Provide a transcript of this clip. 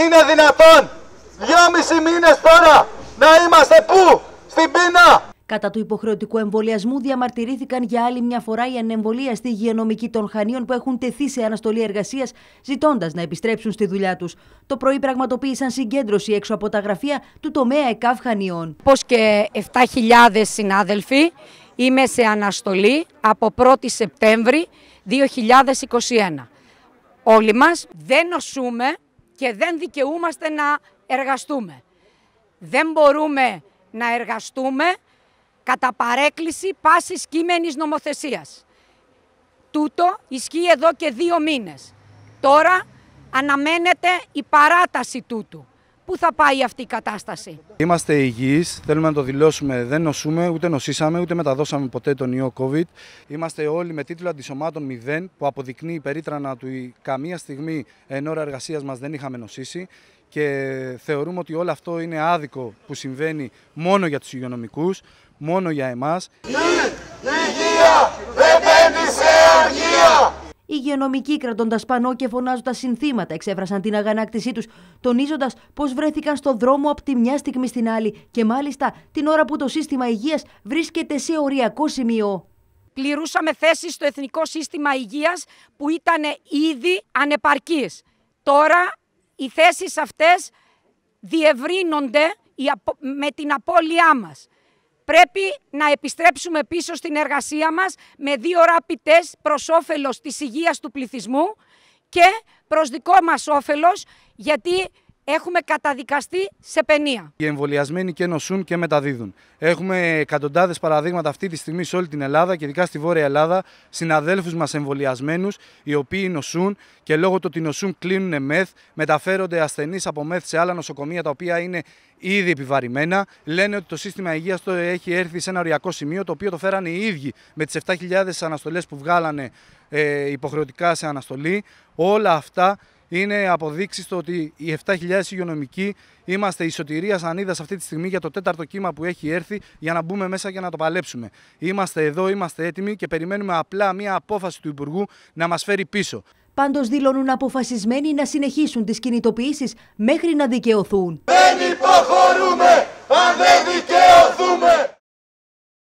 Είναι δυνατόν δυόμισι μήνες τώρα να είμαστε πού, στην πείνα. Κατά του υποχρεωτικού εμβολιασμού διαμαρτυρήθηκαν για άλλη μια φορά οι ανεμβολία στη υγειονομική των Χανίων που έχουν τεθεί σε αναστολή εργασίας, ζητώντας να επιστρέψουν στη δουλειά τους. Το πρωί πραγματοποίησαν συγκέντρωση έξω από τα γραφεία του τομέα ΕΚΑΒ Χανίων. Πώ και 7.000 συνάδελφοι, είμαι σε αναστολή από 1η Σεπτέμβρη 2021. Όλοι μας δεν νοσούμε και δεν δικαιούμαστε να εργαστούμε. Δεν μπορούμε να εργαστούμε κατά παρέκκληση πάσης κείμενης νομοθεσίας. Τούτο ισχύει εδώ και δύο μήνες. Τώρα αναμένεται η παράταση τούτου. Πού θα πάει αυτή η κατάσταση. Είμαστε υγιείς, θέλουμε να το δηλώσουμε. Δεν νοσούμε, ούτε νοσήσαμε, ούτε μεταδώσαμε ποτέ τον ιό COVID. Είμαστε όλοι με τίτλο Αντισωμάτων 0, που αποδεικνύει περίτρανα του καμία στιγμή εν ώρα εργασίας μας δεν είχαμε νοσήσει. Και θεωρούμε ότι όλο αυτό είναι άδικο που συμβαίνει μόνο για τους υγειονομικούς, μόνο για εμάς. Ναι, ναι, υγειονομικοί κρατώντας πανό και φωνάζοντας συνθήματα, εξέφρασαν την αγανάκτησή τους, τονίζοντας πω βρέθηκαν στο δρόμο από τη μια στιγμή στην άλλη και μάλιστα την ώρα που το σύστημα υγείας βρίσκεται σε οριακό σημείο. Πληρούσαμε θέσει στο Εθνικό Σύστημα Υγείας που ήταν ήδη ανεπαρκής. Τώρα οι θέσεις αυτές διευρύνονται με την απώλειά μας. Πρέπει να επιστρέψουμε πίσω στην εργασία μας με δύο ράπιτες προς όφελος της υγείας του πληθυσμού και προς δικό μας όφελος γιατί έχουμε καταδικαστεί σε παινία. Οι εμβολιασμένοι και νοσούν και μεταδίδουν. Έχουμε εκατοντάδες παραδείγματα αυτή τη στιγμή σε όλη την Ελλάδα και ειδικά στη Βόρεια Ελλάδα, συναδέλφους μας εμβολιασμένους, οι οποίοι νοσούν και λόγω του ότι νοσούν κλείνουν μεθ, μεταφέρονται ασθενείς από μεθ σε άλλα νοσοκομεία τα οποία είναι ήδη επιβαρημένα. Λένε ότι το σύστημα υγείας έχει έρθει σε ένα οριακό σημείο το οποίο το φέρανε οι ίδιοι με τις 7.000 αναστολές που βγάλανε ε, υποχρεωτικά σε αναστολή. Όλα αυτά είναι αποδείξεις στο ότι οι 7.000 υγειονομικοί είμαστε η σωτηρία σανίδας αυτή τη στιγμή για το τέταρτο κύμα που έχει έρθει για να μπούμε μέσα και να το παλέψουμε. Είμαστε εδώ, είμαστε έτοιμοι και περιμένουμε απλά μία απόφαση του Υπουργού να μας φέρει πίσω. Πάντως δηλώνουν αποφασισμένοι να συνεχίσουν τις κινητοποιήσεις μέχρι να δικαιωθούν. Δεν υποχωρούμε αν δεν δικαιωθούμε!